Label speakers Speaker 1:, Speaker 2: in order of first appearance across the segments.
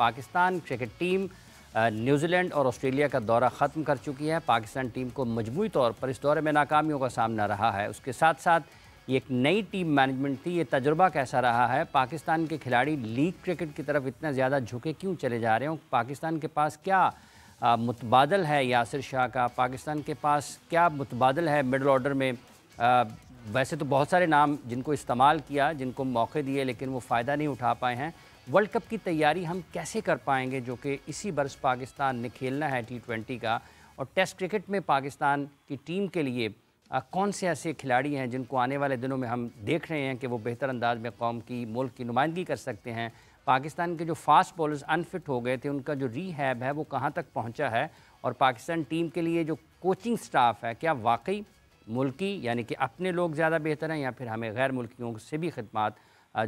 Speaker 1: Pakistan cricket team New Zealand और Australia का दौरा ख़त्म कर चुकी है पाकिस्तान टीम को मजमू तौर पर इस दौरे में नाकामियों का सामना रहा है उसके साथ साथ ये एक नई टीम मैनेजमेंट थी ये तजुर्बा कैसा रहा है पाकिस्तान के खिलाड़ी लीग क्रिकेट की तरफ इतना ज़्यादा झुके क्यों चले जा रहे हो पाकिस्तान के पास क्या मुतबादल है यासिर शाह का पाकिस्तान के पास क्या मुतबादल है मिडल ऑर्डर में आ, वैसे तो बहुत सारे नाम जिनको इस्तेमाल किया जिनको मौके दिए लेकिन वो फ़ायदा नहीं उठा पाए हैं वर्ल्ड कप की तैयारी हम कैसे कर पाएंगे जो कि इसी बरस पाकिस्तान ने खेलना है टी ट्वेंटी का और टेस्ट क्रिकेट में पाकिस्तान की टीम के लिए आ, कौन से ऐसे खिलाड़ी हैं जिनको आने वाले दिनों में हम देख रहे हैं कि वो बेहतर अंदाज में कौम की मुल्क की नुमाइंदगी कर सकते हैं पाकिस्तान के जो फास्ट बॉलर्स अनफिट हो गए थे उनका जो रीहैब है वो कहाँ तक पहुँचा है और पाकिस्तान टीम के लिए जो कोचिंग स्टाफ है क्या वाकई मुल्की यानी कि अपने लोग ज़्यादा बेहतर हैं या फिर हमें गैर मुल्कियों से भी खदमात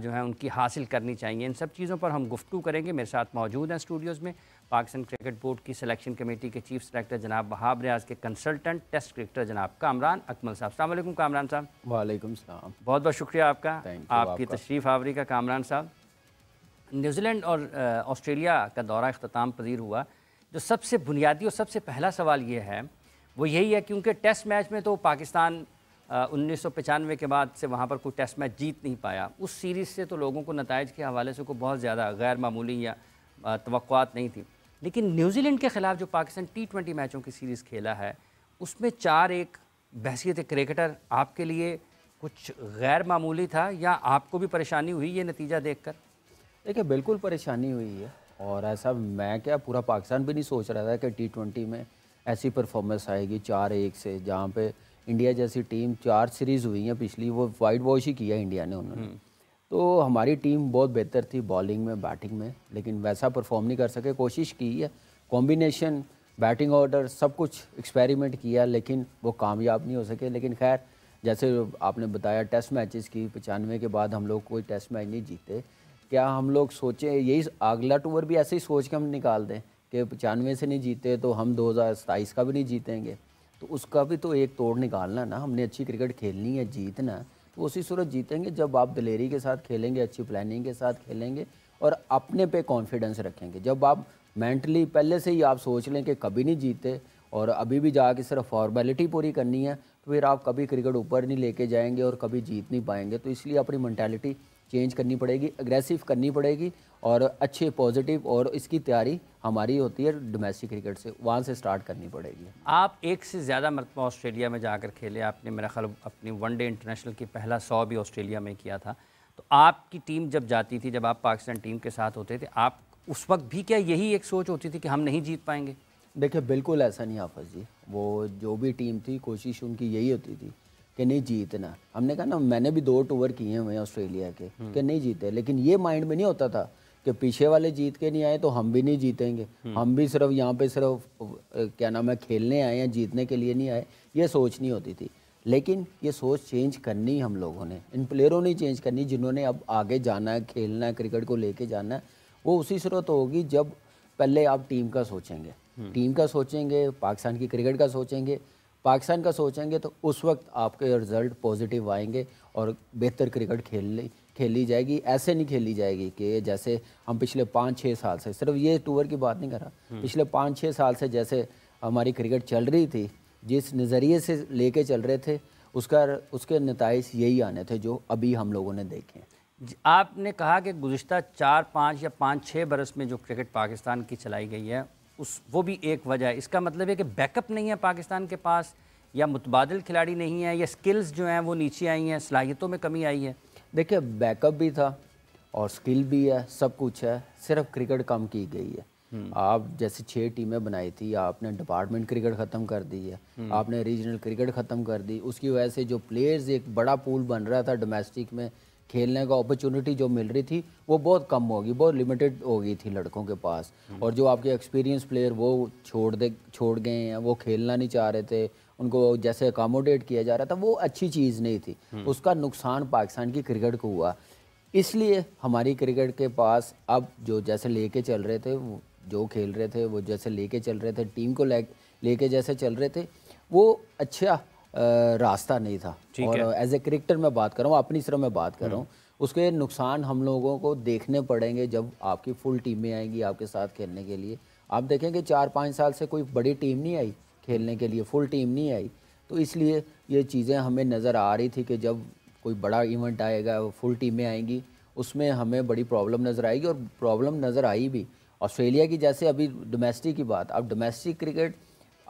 Speaker 1: जो है उनकी हासिल करनी चाहिए इन सब चीज़ों पर हम गुफ्तु करेंगे मेरे साथ मौजूद हैं स्टूडियोज़ में पाकिस्तान क्रिकेट बोर्ड की सिलेक्शन कमेटी के चीफ सेलेक्टर जनाब बहाब रियाज के कंसल्टेंट टेस्ट क्रिकेटर जनाब कामरान अकमल साहब सलामकुम कामरान साहब
Speaker 2: वालेकुम सलाम
Speaker 1: बहुत बहुत शुक्रिया आपका आपकी तशरीफ़ आवरी का कामरान साहब न्यूजीलैंड और ऑस्ट्रेलिया का दौरा अख्ताम पजीर हुआ जो सबसे बुनियादी और सबसे पहला सवाल ये है वो यही है क्योंकि टेस्ट मैच में तो पाकिस्तान उन्नीस के बाद से वहाँ पर कोई टेस्ट मैच जीत नहीं पाया उस सीरीज़ से तो लोगों को नतज के हवाले से को बहुत ज़्यादा गैर मामूली या तो नहीं थी लेकिन न्यूजीलैंड के ख़िलाफ़ जो पाकिस्तान टी ट्वेंटी मैचों की सीरीज़ खेला है उसमें चार एक बहसीत क्रिकेटर आपके लिए कुछ गैर मामूली था या आपको भी परेशानी हुई ये नतीजा देख कर
Speaker 2: देखिए बिल्कुल परेशानी हुई है और ऐसा मैं क्या पूरा पाकिस्तान भी नहीं सोच रहा था कि टी ट्वेंटी में ऐसी परफॉर्मेंस आएगी चार एक से जहाँ पे इंडिया जैसी टीम चार सीरीज़ हुई हैं पिछली वो वाइट वॉश ही किया इंडिया ने उन्होंने हम्म। तो हमारी टीम बहुत बेहतर थी बॉलिंग में बैटिंग में लेकिन वैसा परफॉर्म नहीं कर सके कोशिश की है कॉम्बिनेशन बैटिंग ऑर्डर सब कुछ एक्सपेरिमेंट किया लेकिन वो कामयाब नहीं हो सके लेकिन खैर जैसे आपने बताया टेस्ट मैचेस की पचानवे के बाद हम लोग कोई टेस्ट मैच नहीं जीते क्या हम लोग सोचें यही अगला टूर भी ऐसे ही सोच के हम निकाल दें कि पचानवे से नहीं जीते तो हम दो का भी नहीं जीतेंगे तो उसका भी तो एक तोड़ निकालना ना हमने अच्छी क्रिकेट खेलनी है जीतना तो उसी सूरत जीतेंगे जब आप दिलेरी के साथ खेलेंगे अच्छी प्लानिंग के साथ खेलेंगे और अपने पे कॉन्फिडेंस रखेंगे जब आप मेंटली पहले से ही आप सोच लें कि कभी नहीं जीते और अभी भी जाके सिर्फ फॉर्मेलिटी पूरी करनी है तो फिर आप कभी क्रिकेट ऊपर नहीं लेके जाएंगे और कभी जीत नहीं पाएंगे तो इसलिए अपनी मैंटेलिटी चेंज करनी पड़ेगी अग्रेसिव करनी पड़ेगी और अच्छे पॉजिटिव और इसकी तैयारी हमारी होती है डोमेस्टिक क्रिकेट से वहाँ से स्टार्ट करनी पड़ेगी
Speaker 1: आप एक से ज़्यादा मरतबा ऑस्ट्रेलिया में जाकर खेले आपने मेरा ख्याल अपनी वनडे इंटरनेशनल की पहला सौ भी ऑस्ट्रेलिया में किया था तो आपकी टीम जब जाती थी जब आप पाकिस्तान टीम के साथ होते थे आप उस वक्त भी क्या यही एक सोच होती थी कि हम नहीं जीत पाएंगे
Speaker 2: देखिए बिल्कुल ऐसा नहीं आफज जी वो जो भी टीम थी कोशिश उनकी यही होती थी कि नहीं जीतना हमने कहा ना मैंने भी दो टूर किए हुए हैं ऑस्ट्रेलिया के कि नहीं जीते लेकिन ये माइंड में नहीं होता था कि पीछे वाले जीत के नहीं आए तो हम भी नहीं जीतेंगे हम्म। हम भी सिर्फ यहाँ पे सिर्फ क्या नाम है खेलने आए हैं जीतने के लिए नहीं आए ये सोच नहीं होती थी लेकिन ये सोच चेंज करनी हम लोगों ने इन प्लेयरों ने चेंज करनी जिन्होंने अब आगे जाना है खेलना है क्रिकेट को लेके जाना है वो उसी स्रोत होगी जब पहले आप टीम का सोचेंगे टीम हम्म। का सोचेंगे पाकिस्तान की क्रिकेट का सोचेंगे पाकिस्तान का सोचेंगे तो उस वक्त आपके रिज़ल्ट पॉजिटिव आएंगे और बेहतर क्रिकेट खेलने खेली जाएगी ऐसे नहीं खेली जाएगी कि जैसे हम पिछले पाँच छः साल से सिर्फ ये टूर की बात नहीं कर रहा हम्म। पिछले पाँच छः साल से जैसे हमारी क्रिकेट चल रही थी जिस नज़रिए से लेके चल रहे थे उसका उसके नतज यही आने थे जो अभी हम लोगों ने देखे
Speaker 1: आपने कहा कि गुज्तर चार पाँच या पाँच छः बरस में जो क्रिकेट पाकिस्तान की चलाई गई है उस वो भी एक वजह है इसका मतलब है कि बैकअप नहीं है पाकिस्तान के पास या मुतबादल खिलाड़ी नहीं है या स्किल्स जो हैं वो नीचे आई हैं सलाहियतों में कमी आई है
Speaker 2: देखिए बैकअप भी था और स्किल भी है सब कुछ है सिर्फ क्रिकेट कम की गई है हम्म। आप जैसे छः टीमें बनाई थी आपने डिपार्टमेंट क्रिकेट ख़त्म कर दी है हम्म। आपने रीजनल क्रिकेट ख़त्म कर दी उसकी वजह से जो प्लेयर्स एक बड़ा पूल बन रहा था डोमेस्टिक में खेलने का अपॉर्चुनिटी जो मिल रही थी वो बहुत कम होगी बहुत लिमिटेड हो गई थी लड़कों के पास हम्म। और जो आपके एक्सपीरियंस प्लेयर वो छोड़ दे छोड़ गए हैं वो खेलना नहीं चाह रहे थे उनको जैसे अकोमोडेट किया जा रहा था वो अच्छी चीज़ नहीं थी हम्म। उसका नुकसान पाकिस्तान की क्रिकेट को हुआ इसलिए हमारी क्रिकेट के पास अब जो जैसे लेके चल रहे थे जो खेल रहे थे वो जैसे लेके चल रहे थे टीम को ले लेके जैसे चल रहे थे वो अच्छा रास्ता नहीं था और एज ए क्रिकेटर मैं बात कर रहा हूँ अपनी सिर्फ मैं बात कर रहा हूँ हम्म। उसके नुकसान हम लोगों को देखने पड़ेंगे जब आपकी फुल टीमें आएंगी आपके साथ खेलने के लिए आप देखेंगे चार पाँच साल से कोई बड़ी टीम नहीं आई खेलने के लिए फुल टीम नहीं आई तो इसलिए ये चीज़ें हमें नज़र आ रही थी कि जब कोई बड़ा इवेंट आएगा फुल टीमें आएंगी उसमें हमें बड़ी प्रॉब्लम नज़र आएगी और प्रॉब्लम नज़र आई भी ऑस्ट्रेलिया की जैसे अभी डोमेस्टिक की बात अब डोमेस्टिक क्रिकेट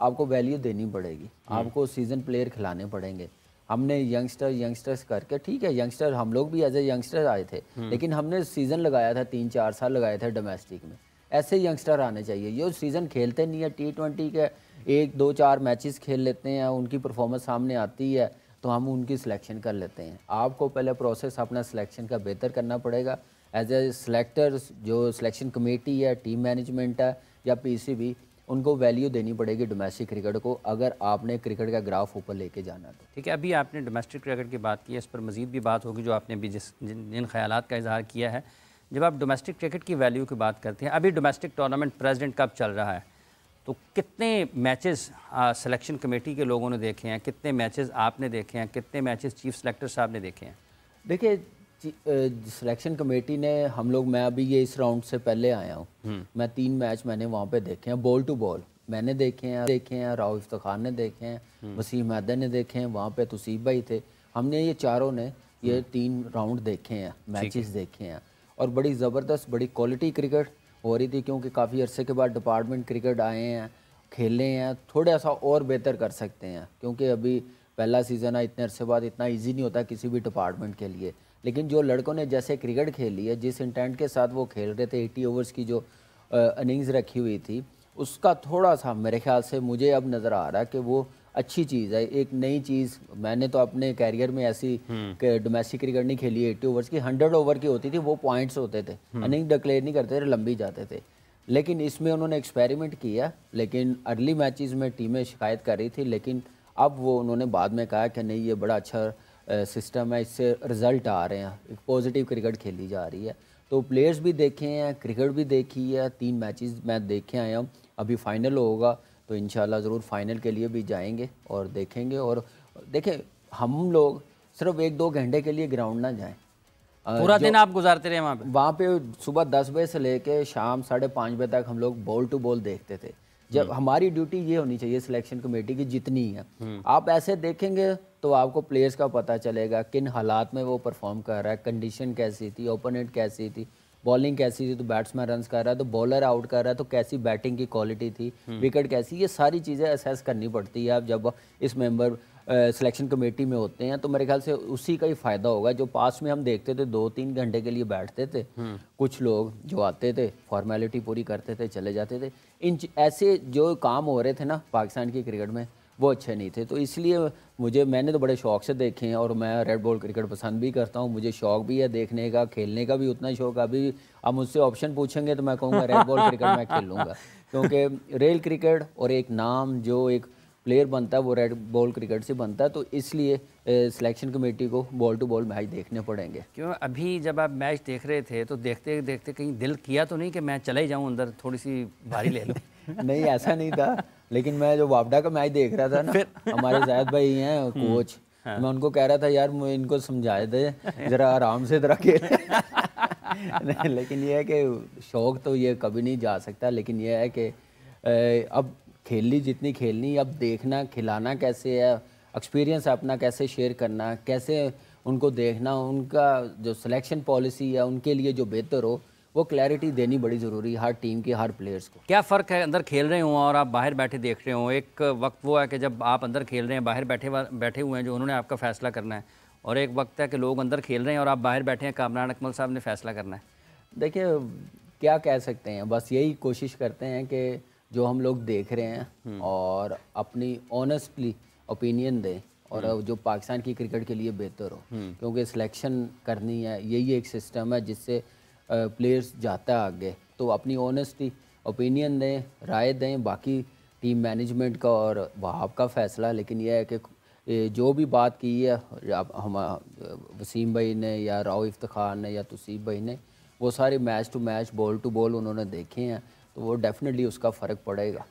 Speaker 2: आपको वैल्यू देनी पड़ेगी हम्म। आपको सीजन प्लेयर खिलाने पड़ेंगे हमने यंगस्टर यंगस्टर्स करके ठीक है यंगस्टर हम लोग भी एज ए यंगस्टर आए थे हम्म। लेकिन हमने सीजन लगाया था तीन चार साल लगाए थे डोमेस्टिक में ऐसे यंगस्टर आने चाहिए ये सीज़न खेलते नहीं है टी ट्वेंटी के एक दो चार मैचेस खेल लेते हैं उनकी परफॉर्मेंस सामने आती है तो हम उनकी सिलेक्शन कर लेते हैं आपको पहले प्रोसेस अपना सिलेक्शन का बेहतर करना पड़ेगा एज ए सिलेक्टर जो सिलेक्शन कमेटी है टीम मैनेजमेंट है या पी उनको वैल्यू देनी पड़ेगी डोमेस्टिक क्रिकेट को अगर आपने क्रिकेट का ग्राफ ऊपर लेके जाना तो
Speaker 1: ठीक है अभी आपने डोमेस्टिक क्रिकेट की बात की है इस पर मजीद भी बात होगी जो आपने अभी जिस जिन, जिन ख्याल का इजहार किया है जब आप डोमेस्टिक क्रिकेट की वैल्यू की बात करते हैं अभी डोमेस्टिक टूर्नामेंट प्रेजिडेंट कप चल रहा है तो कितने मैचेस सिलेक्शन कमेटी के लोगों ने देखे हैं कितने मैचेस आपने देखे हैं कितने मैचेस चीफ सेलेक्टर साहब ने देखे हैं
Speaker 2: देखिए सिलेक्शन कमेटी ने हम लोग मैं अभी ये इस राउंड से पहले आया हूँ हम्म। मैं तीन मैच मैंने वहाँ पे देखे हैं बॉल टू बॉल मैंने देखे हैं देखे हैं राव इफ्तार ने देखे हैं हम्म। वसीम मैदा ने देखे हैं वहाँ पे तोसीब भाई थे हमने ये चारों ने ये हम्म। तीन राउंड देखे हैं मैचेस देखे हैं और बड़ी ज़बरदस्त बड़ी क्वालिटी क्रिकेट हो रही थी क्योंकि काफ़ी अरसे के बाद डिपार्टमेंट क्रिकेट आए हैं खेले हैं थोड़ा सा और बेहतर कर सकते हैं क्योंकि अभी पहला सीज़न है इतने अरसे बाद इतना ईजी नहीं होता किसी भी डिपार्टमेंट के लिए लेकिन जो लड़कों ने जैसे क्रिकेट खेली है जिस इंटेंट के साथ वो खेल रहे थे एट्टी ओवर्स की जो इनिंग्स रखी हुई थी उसका थोड़ा सा मेरे ख्याल से मुझे अब नज़र आ रहा है कि वो अच्छी चीज़ है एक नई चीज़ मैंने तो अपने कैरियर में ऐसी डोमेस्टिक हम्म। क्रिकेट नहीं खेली एट्टी ओवर्स की हंड्रेड ओवर की होती थी वो पॉइंट्स होते थे इनिंग हम्म। डिक्लेयर नहीं करते थे लंबी जाते थे लेकिन इसमें उन्होंने एक्सपेरिमेंट किया लेकिन अर्ली मैचेस में टीमें शिकायत कर रही थी लेकिन अब वो उन्होंने बाद में कहा कि नहीं ये बड़ा अच्छा सिस्टम है इससे रिज़ल्ट आ रहे हैं एक पॉजिटिव क्रिकेट खेली जा रही है तो प्लेयर्स भी देखे हैं क्रिकेट भी देखी है तीन मैचेस मैं देखे आए हूँ अभी फ़ाइनल होगा तो इन ज़रूर फ़ाइनल के लिए भी जाएंगे और देखेंगे और देखें हम लोग सिर्फ एक दो घंटे के लिए ग्राउंड ना जाएं पूरा दिन आप गुजारते रहे वहाँ पे वहाँ पे सुबह दस बजे से लेके शाम साढ़े पाँच बजे तक हम लोग बॉल टू बॉल देखते थे जब हम्म। हमारी ड्यूटी ये होनी चाहिए सिलेक्शन कमेटी की जितनी है हम्म। आप ऐसे देखेंगे तो आपको प्लेयर्स का पता चलेगा किन हालात में वो परफॉर्म कर रहा है कंडीशन कैसी थी ओपोनेंट कैसी थी बॉलिंग कैसी थी तो बैट्समैन रन कर रहा है तो बॉलर आउट कर रहा है तो कैसी बैटिंग की क्वालिटी थी विकेट हम्म। कैसी ये सारी चीज़ें असेस करनी पड़ती है आप जब इस मेंबर सिलेक्शन कमेटी में होते हैं तो मेरे ख्याल से उसी का ही फ़ायदा होगा जो पास में हम देखते थे दो तीन घंटे के लिए बैठते थे हम्म। कुछ लोग जो आते थे फॉर्मेलिटी पूरी करते थे चले जाते थे इन ऐसे जो काम हो रहे थे ना पाकिस्तान की क्रिकेट में वो अच्छे नहीं थे तो इसलिए मुझे मैंने तो बड़े शौक से देखे हैं और मैं रेड बॉल क्रिकेट पसंद भी करता हूँ मुझे शौक भी है देखने का खेलने का भी उतना शौक है अभी आप मुझसे ऑप्शन पूछेंगे तो मैं कहूँगा रेड बॉल क्रिकेट मैं खेलूँगा क्योंकि रेल क्रिकेट और एक नाम जो एक प्लेयर बनता है वो रेड बॉल क्रिकेट से बनता है तो इसलिए सिलेक्शन कमेटी को बॉल टू बॉल मैच देखने पड़ेंगे
Speaker 1: क्यों अभी जब आप मैच देख रहे थे तो देखते देखते कहीं दिल किया तो नहीं कि मैं चले जाऊं अंदर
Speaker 2: थोड़ी सी भारी ले लूँ नहीं ऐसा नहीं था लेकिन मैं जो वापडा का मैच देख रहा था ना हमारे जायद भाई हैं कोच हम्म, हाँ। मैं उनको कह रहा था यार मुझे इनको समझाए थे ज़रा आराम से ज़रा खेल लेकिन यह है कि शौक तो ये कभी नहीं जा सकता लेकिन यह है कि अब खेलनी जितनी खेलनी अब देखना खिलाना कैसे है एक्सपीरियंस अपना कैसे शेयर करना कैसे उनको देखना उनका जो सिलेक्शन पॉलिसी है उनके लिए जो बेहतर हो वो क्लैरिटी देनी बड़ी ज़रूरी हर टीम के हर प्लेयर्स को
Speaker 1: क्या फ़र्क है अंदर खेल रहे हों और आप बाहर बैठे देख रहे हों एक वक्त वो है कि जब आप अंदर खेल रहे हैं बाहर बैठे बैठे हुए हैं जो उन्होंने आपका फ़ैसला करना है और एक वक्त है कि लोग अंदर खेल रहे हैं और आप बाहर बैठे हैं कामरान अकमल साहब ने फ़ैसला करना है
Speaker 2: देखिए क्या कह सकते हैं बस यही कोशिश करते हैं कि जो हम लोग देख रहे हैं हम्म। और अपनी ऑनेस्टली ओपिनियन दें और हम्म। जो पाकिस्तान की क्रिकेट के लिए बेहतर हो हम्म। क्योंकि सिलेक्शन करनी है यही एक सिस्टम है जिससे प्लेयर्स जाता है आगे तो अपनी ऑनेस्टी ओपिनियन दें राय दें बाकी टीम मैनेजमेंट का और वहाब का फैसला लेकिन यह है कि जो भी बात की है हम वसीम भाई ने या राव इफ्तार ने या तुसीब भाई ने वो सारे match to match ball to ball उन्होंने देखे हैं तो वो डेफिनेटली उसका फ़र्क पड़ेगा